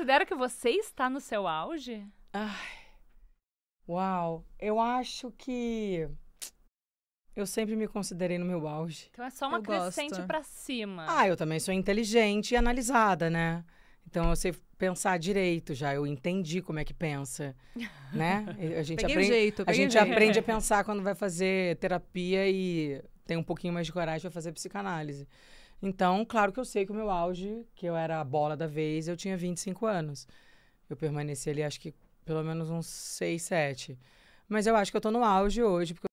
considera que você está no seu auge? Ai. Uau, eu acho que eu sempre me considerei no meu auge. Então é só uma eu crescente para cima. Ah, eu também sou inteligente e analisada, né? Então eu sei pensar direito já, eu entendi como é que pensa, né? A gente peguei aprende, jeito, a gente jeito. aprende a pensar quando vai fazer terapia e tenho um pouquinho mais de coragem para fazer psicanálise. Então, claro que eu sei que o meu auge, que eu era a bola da vez, eu tinha 25 anos. Eu permaneci ali, acho que pelo menos uns 6, 7. Mas eu acho que eu estou no auge hoje, porque